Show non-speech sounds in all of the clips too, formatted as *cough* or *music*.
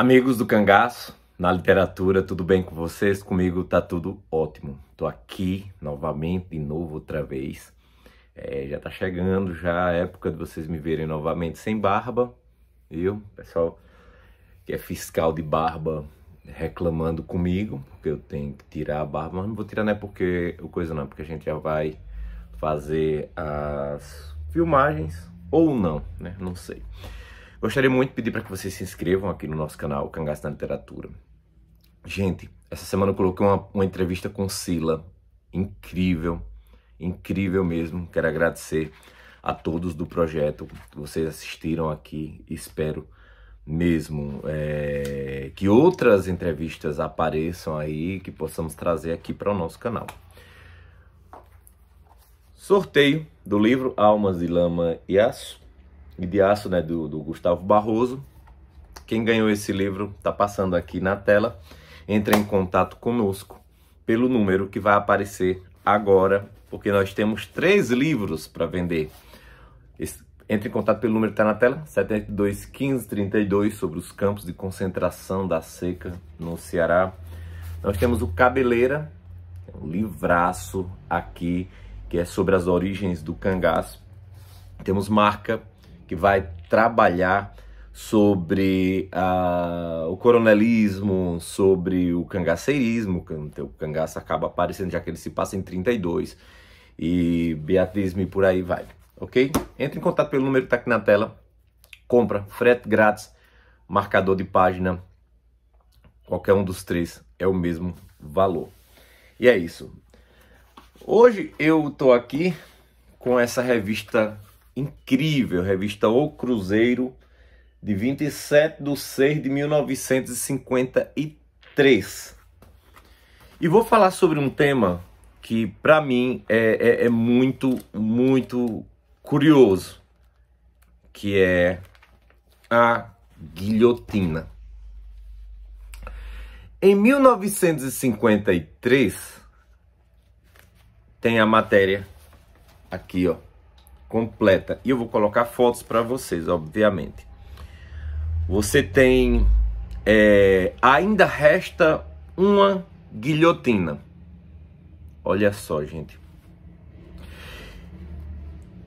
Amigos do Cangaço, na literatura, tudo bem com vocês? Comigo tá tudo ótimo. Tô aqui novamente, de novo, outra vez. É, já tá chegando já a é época de vocês me verem novamente sem barba, viu? Pessoal que é fiscal de barba reclamando comigo, porque eu tenho que tirar a barba, mas não vou tirar né? porque o coisa não, porque a gente já vai fazer as filmagens ou não, né? Não sei. Gostaria muito de pedir para que vocês se inscrevam aqui no nosso canal Cangaço na Literatura. Gente, essa semana eu coloquei uma, uma entrevista com Sila, incrível, incrível mesmo. Quero agradecer a todos do projeto que vocês assistiram aqui. Espero mesmo é, que outras entrevistas apareçam aí, que possamos trazer aqui para o nosso canal. Sorteio do livro Almas de Lama e Aço Midiaço, né, do, do Gustavo Barroso. Quem ganhou esse livro está passando aqui na tela. Entre em contato conosco pelo número que vai aparecer agora, porque nós temos três livros para vender. entre em contato pelo número que está na tela, 721532, sobre os campos de concentração da seca no Ceará. Nós temos o Cabeleira, é um livraço aqui, que é sobre as origens do cangaço. Temos Marca, que vai trabalhar sobre uh, o coronelismo, sobre o cangaceirismo, o cangaço acaba aparecendo já que ele se passa em 32, e Beatriz e por aí vai, ok? Entre em contato pelo número que está aqui na tela, compra, frete grátis, marcador de página, qualquer um dos três é o mesmo valor. E é isso. Hoje eu estou aqui com essa revista incrível, revista O Cruzeiro, de 27 de 6 de 1953. E vou falar sobre um tema que, para mim, é, é, é muito, muito curioso, que é a guilhotina. Em 1953, tem a matéria aqui, ó completa. E eu vou colocar fotos para vocês, obviamente. Você tem... É, ainda resta uma guilhotina. Olha só, gente.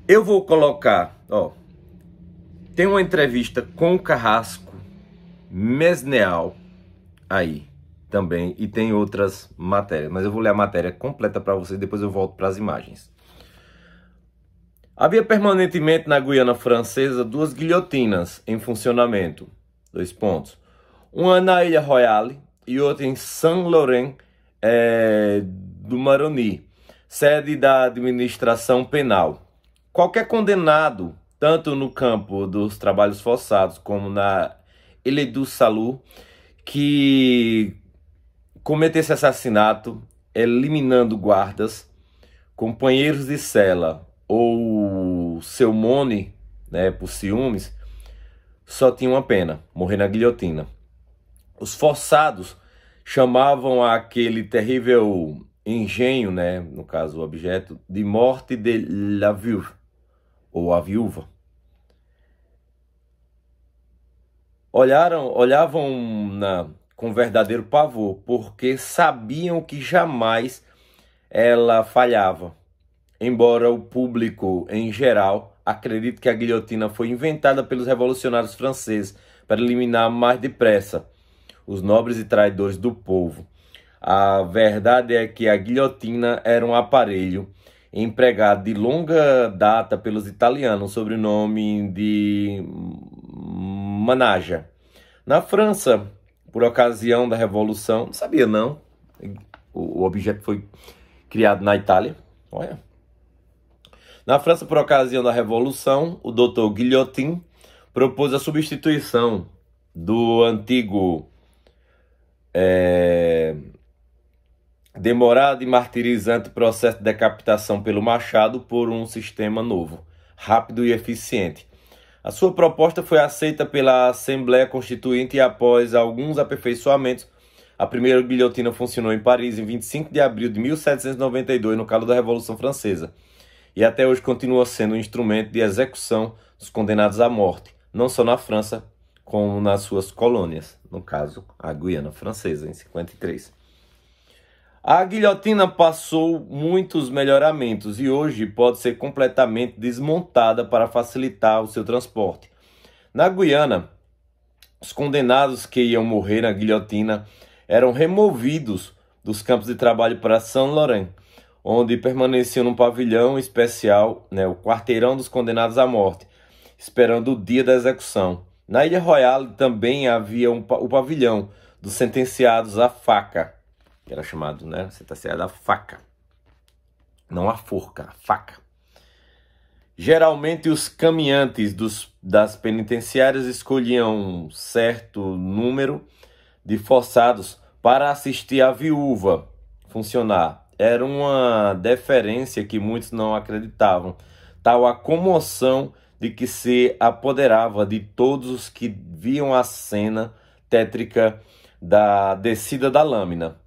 Eu vou colocar, ó. Tem uma entrevista com o Carrasco Mesneal aí também e tem outras matérias, mas eu vou ler a matéria completa para vocês, depois eu volto para as imagens. Havia permanentemente na Guiana Francesa duas guilhotinas em funcionamento. Dois pontos. Uma na Ilha Royale e outra em Saint-Laurent é, do Maroni, sede da administração penal. Qualquer condenado, tanto no campo dos trabalhos forçados como na Ilha do Salu, que cometesse assassinato, eliminando guardas, companheiros de cela ou seu Mone, né, por ciúmes, só tinha uma pena, morrer na guilhotina. Os forçados chamavam aquele terrível engenho, né, no caso o objeto, de morte de la viúva, ou a viúva. Olharam, olhavam na, com verdadeiro pavor, porque sabiam que jamais ela falhava. Embora o público em geral acredite que a guilhotina foi inventada pelos revolucionários franceses para eliminar mais depressa os nobres e traidores do povo. A verdade é que a guilhotina era um aparelho empregado de longa data pelos italianos sob o nome de manaja. Na França, por ocasião da Revolução, não sabia não, o objeto foi criado na Itália, olha, na França, por ocasião da Revolução, o doutor Guillotin propôs a substituição do antigo é, demorado e martirizante processo de decapitação pelo machado por um sistema novo, rápido e eficiente. A sua proposta foi aceita pela Assembleia Constituinte e, após alguns aperfeiçoamentos, a primeira guilhotina funcionou em Paris em 25 de abril de 1792, no calor da Revolução Francesa e até hoje continua sendo um instrumento de execução dos condenados à morte, não só na França, como nas suas colônias, no caso, a Guiana Francesa, em 53. A guilhotina passou muitos melhoramentos e hoje pode ser completamente desmontada para facilitar o seu transporte. Na Guiana, os condenados que iam morrer na guilhotina eram removidos dos campos de trabalho para São Laurent onde permaneciam num pavilhão especial, né, o quarteirão dos condenados à morte, esperando o dia da execução. Na Ilha Royal também havia um, o pavilhão dos sentenciados à faca, que era chamado, né, sentenciado à faca. Não à forca, à faca. Geralmente os caminhantes dos, das penitenciárias escolhiam um certo número de forçados para assistir a viúva funcionar era uma deferência que muitos não acreditavam, tal a comoção de que se apoderava de todos os que viam a cena tétrica da descida da lâmina.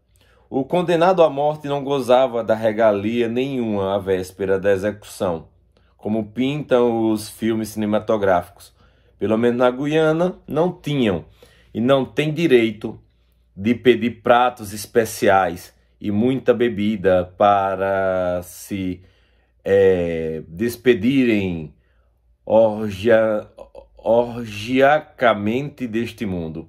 O condenado à morte não gozava da regalia nenhuma à véspera da execução, como pintam os filmes cinematográficos. Pelo menos na Guiana não tinham e não têm direito de pedir pratos especiais e muita bebida para se é, despedirem orgia, orgiacamente deste mundo.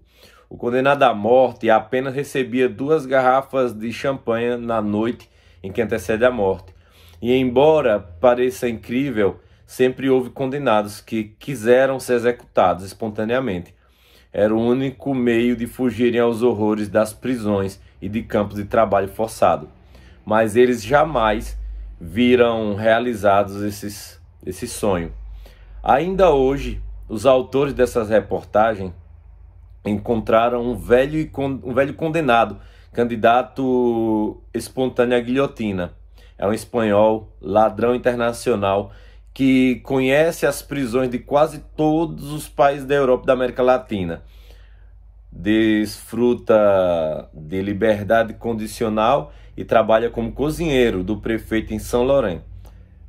O condenado à morte apenas recebia duas garrafas de champanhe na noite em que antecede a morte. E embora pareça incrível, sempre houve condenados que quiseram ser executados espontaneamente. Era o único meio de fugirem aos horrores das prisões e de campos de trabalho forçado, mas eles jamais viram realizados esses, esse sonho. Ainda hoje, os autores dessas reportagens encontraram um velho, um velho condenado, candidato espontâneo à guilhotina. É um espanhol, ladrão internacional, que conhece as prisões de quase todos os países da Europa e da América Latina desfruta de liberdade condicional e trabalha como cozinheiro do prefeito em São Lourenço,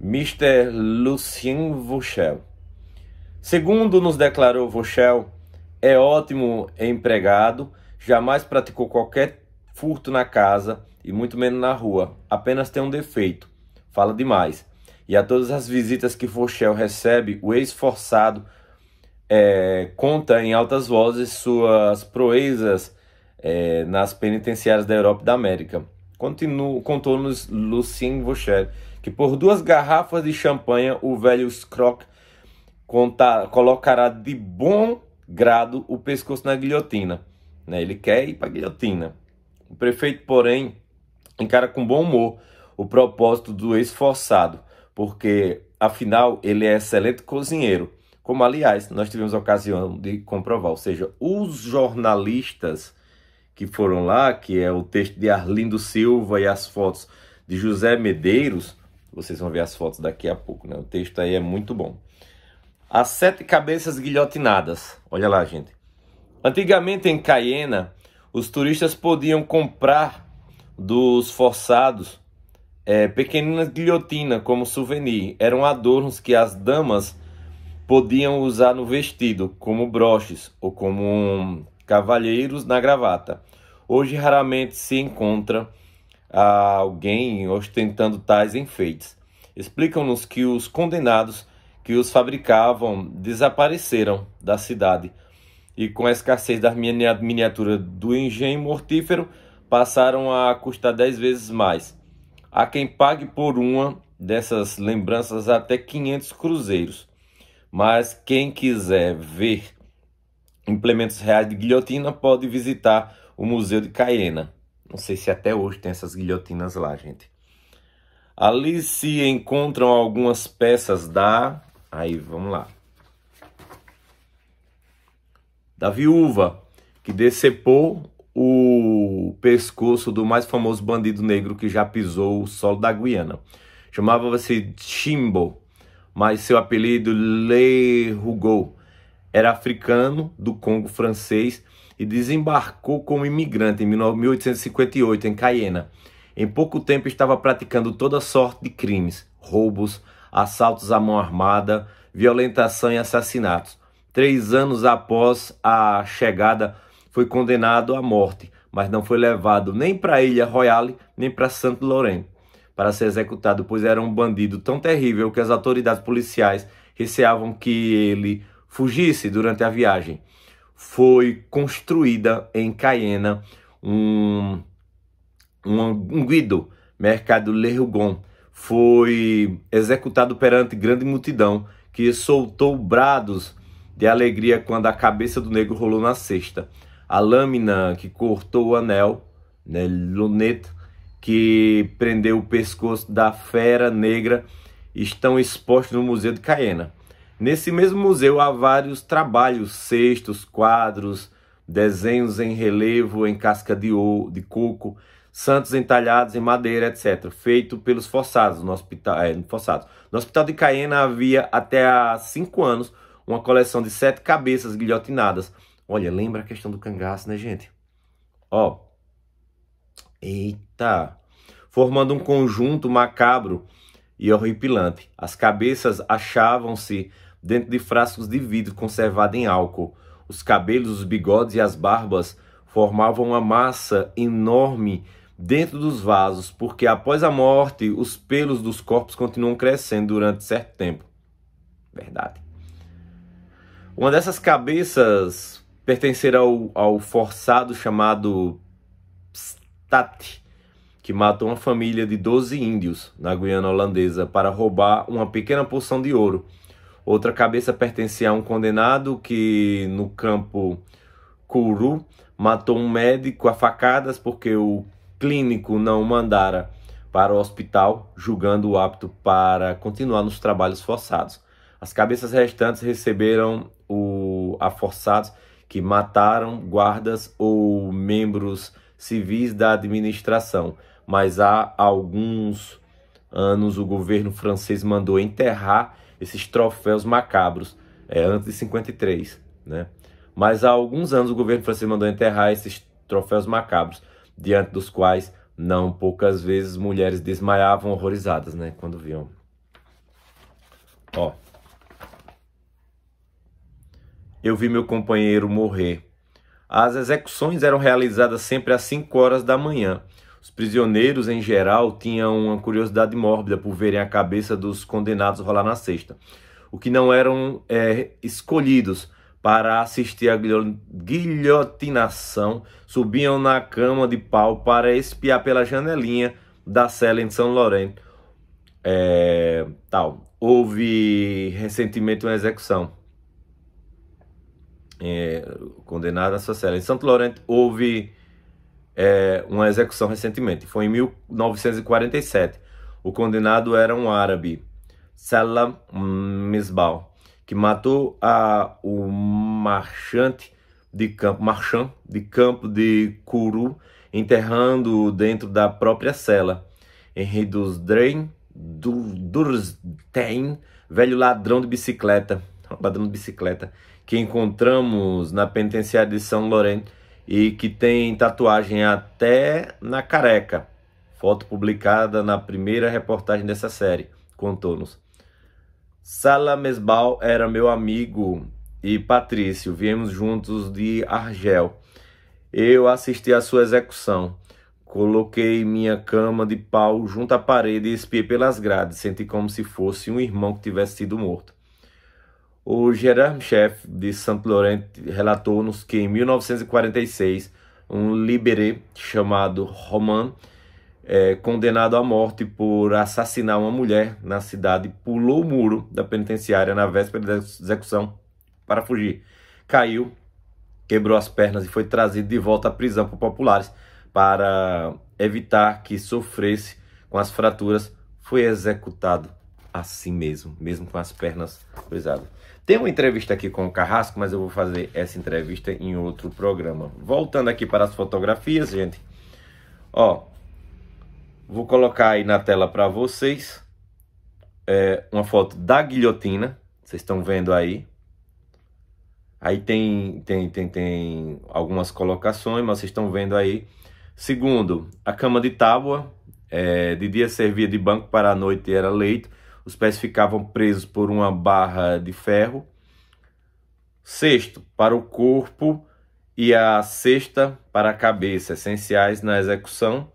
Mr. Lucien Vauchel. Segundo nos declarou Vauchel, é ótimo empregado, jamais praticou qualquer furto na casa e muito menos na rua, apenas tem um defeito, fala demais. E a todas as visitas que Vauchel recebe, o ex-forçado é, conta em altas vozes suas proezas é, nas penitenciárias da Europa e da América. Contou-nos Lucien Vaucher que por duas garrafas de champanhe o velho Scrock conta, colocará de bom grado o pescoço na guilhotina. Né? Ele quer ir para a guilhotina. O prefeito, porém, encara com bom humor o propósito do esforçado, porque afinal ele é excelente cozinheiro como aliás nós tivemos a ocasião de comprovar, ou seja, os jornalistas que foram lá, que é o texto de Arlindo Silva e as fotos de José Medeiros, vocês vão ver as fotos daqui a pouco, né? O texto aí é muito bom. As sete cabeças guilhotinadas. Olha lá, gente. Antigamente em Caiena, os turistas podiam comprar dos forçados é, pequeninas guilhotinas como souvenir. Eram adornos que as damas podiam usar no vestido, como broches ou como um cavalheiros na gravata. Hoje raramente se encontra ah, alguém ostentando tais enfeites. Explicam-nos que os condenados que os fabricavam desapareceram da cidade e, com a escassez da miniatura do engenho mortífero, passaram a custar dez vezes mais. Há quem pague por uma dessas lembranças até 500 cruzeiros. Mas quem quiser ver implementos reais de guilhotina pode visitar o Museu de Caiena. Não sei se até hoje tem essas guilhotinas lá, gente. Ali se encontram algumas peças da... Aí, vamos lá. Da viúva, que decepou o pescoço do mais famoso bandido negro que já pisou o solo da Guiana. Chamava-se Chimbo mas seu apelido Le Rougot era africano do Congo francês e desembarcou como imigrante em 1858 em Cayena. Em pouco tempo estava praticando toda sorte de crimes, roubos, assaltos à mão armada, violentação e assassinatos. Três anos após a chegada, foi condenado à morte, mas não foi levado nem para a Ilha Royale nem para Santo Lourenço para ser executado, pois era um bandido tão terrível que as autoridades policiais receavam que ele fugisse durante a viagem. Foi construída em Cayena um, um, um guido, mercado Lerugon. Foi executado perante grande multidão que soltou brados de alegria quando a cabeça do negro rolou na cesta. A lâmina que cortou o anel, né, luneta, que prendeu o pescoço da fera negra estão expostos no Museu de Caena. Nesse mesmo museu há vários trabalhos, cestos, quadros, desenhos em relevo, em casca de, ou, de coco, santos entalhados em madeira, etc., feito pelos forçados no hospital, é, eh, forçados. No hospital de Caena havia até há cinco anos uma coleção de sete cabeças guilhotinadas. Olha, lembra a questão do cangaço, né, gente? Ó, Eita! Formando um conjunto macabro e horripilante. As cabeças achavam-se dentro de frascos de vidro conservado em álcool. Os cabelos, os bigodes e as barbas formavam uma massa enorme dentro dos vasos, porque após a morte, os pelos dos corpos continuam crescendo durante certo tempo. Verdade. Uma dessas cabeças pertencerá ao, ao forçado chamado Tati, que matou uma família de 12 índios na Guiana Holandesa para roubar uma pequena porção de ouro. Outra cabeça pertencia a um condenado que, no campo Curu, matou um médico a facadas porque o clínico não o mandara para o hospital, julgando-o apto para continuar nos trabalhos forçados. As cabeças restantes receberam o, a forçados que mataram guardas ou membros civis da administração, mas há alguns anos o governo francês mandou enterrar esses troféus macabros, é, antes de 53, né? Mas há alguns anos o governo francês mandou enterrar esses troféus macabros, diante dos quais não poucas vezes mulheres desmaiavam horrorizadas, né, quando viam. Ó. Eu vi meu companheiro morrer as execuções eram realizadas sempre às 5 horas da manhã. Os prisioneiros, em geral, tinham uma curiosidade mórbida por verem a cabeça dos condenados rolar na cesta, o que não eram é, escolhidos para assistir à guilhotinação, subiam na cama de pau para espiar pela janelinha da cela em São Lourenço. É, tal. Houve recentemente uma execução é, condenado à sua cela. Em Santo Laurent houve é, uma execução recentemente, foi em 1947. O condenado era um árabe, Salam Misbal, que matou a, o marchante de campo, marchand de campo de Curu, enterrando-o dentro da própria cela. Henri dos Durstein, velho ladrão de bicicleta, *laughs* ladrão de bicicleta, que encontramos na penitenciária de São Lourenço e que tem tatuagem até na careca. Foto publicada na primeira reportagem dessa série, Contornos. Sala Mesbal era meu amigo e Patrício, viemos juntos de Argel. Eu assisti à sua execução. Coloquei minha cama de pau junto à parede e espiei pelas grades. Senti como se fosse um irmão que tivesse sido morto. O Gerard Chef de Saint Laurent relatou-nos que em 1946 um liberé chamado Roman, é, condenado à morte por assassinar uma mulher na cidade, pulou o muro da penitenciária na véspera da execução para fugir. Caiu, quebrou as pernas e foi trazido de volta à prisão por populares para evitar que sofresse com as fraturas. Foi executado assim mesmo, mesmo com as pernas cruzadas. Tem uma entrevista aqui com o Carrasco, mas eu vou fazer essa entrevista em outro programa. Voltando aqui para as fotografias, gente. Ó, vou colocar aí na tela para vocês é, uma foto da guilhotina. Vocês estão vendo aí. Aí tem, tem, tem, tem algumas colocações, mas vocês estão vendo aí. Segundo, a cama de tábua. É, de dia servia de banco, para a noite era leito os pés ficavam presos por uma barra de ferro. Sexto, para o corpo e a cesta para a cabeça, essenciais na execução.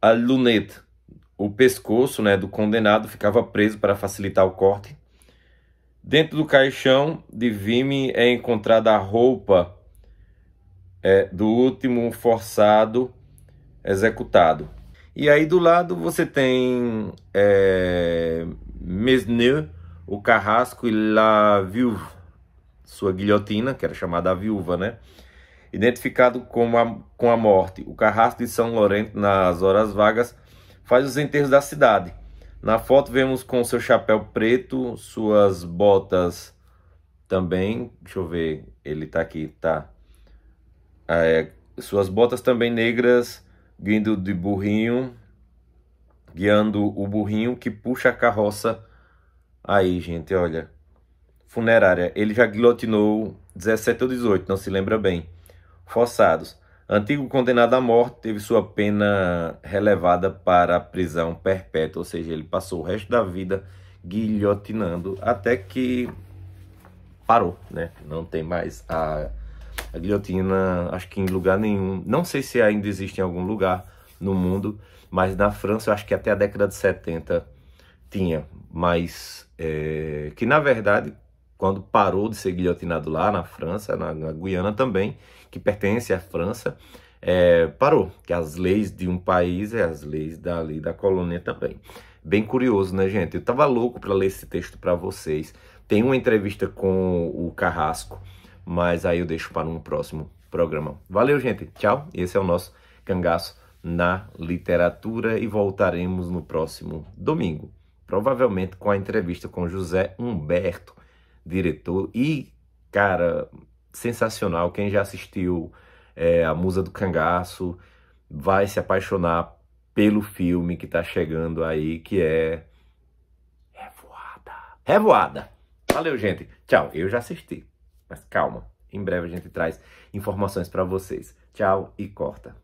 A luneta, o pescoço né, do condenado ficava preso para facilitar o corte. Dentro do caixão de vime é encontrada a roupa é, do último forçado executado. E aí do lado você tem é, o Carrasco e La Viuve, sua guilhotina, que era chamada a Viúva, né? Identificado com a, com a morte, o Carrasco de São Lourenço, nas horas vagas, faz os enterros da cidade. Na foto vemos com seu chapéu preto, suas botas também, deixa eu ver, ele tá aqui, tá. É, suas botas também negras, guindo de burrinho, guiando o burrinho que puxa a carroça. Aí, gente, olha. Funerária, ele já guilhotinou 17 ou 18, não se lembra bem. Forçados. Antigo condenado à morte, teve sua pena relevada para a prisão perpétua, ou seja, ele passou o resto da vida guilhotinando até que parou, né? Não tem mais a a guilhotina, acho que em lugar nenhum, não sei se ainda existe em algum lugar no mundo, mas na França eu acho que até a década de 70 tinha, mas é, que na verdade, quando parou de ser guilhotinado lá na França, na, na Guiana também, que pertence à França, é, parou, que as leis de um país é as leis da lei da colônia também. Bem curioso, né, gente? Eu tava louco para ler esse texto para vocês. Tem uma entrevista com o Carrasco, mas aí eu deixo para um próximo programa. Valeu, gente. Tchau. Esse é o nosso cangaço na literatura e voltaremos no próximo domingo, provavelmente com a entrevista com José Humberto, diretor e cara sensacional. Quem já assistiu é, a Musa do Cangaço vai se apaixonar pelo filme que está chegando aí, que é Revoada. Revoada. Valeu, gente. Tchau. Eu já assisti. Mas calma, em breve a gente traz informações para vocês. Tchau e corta.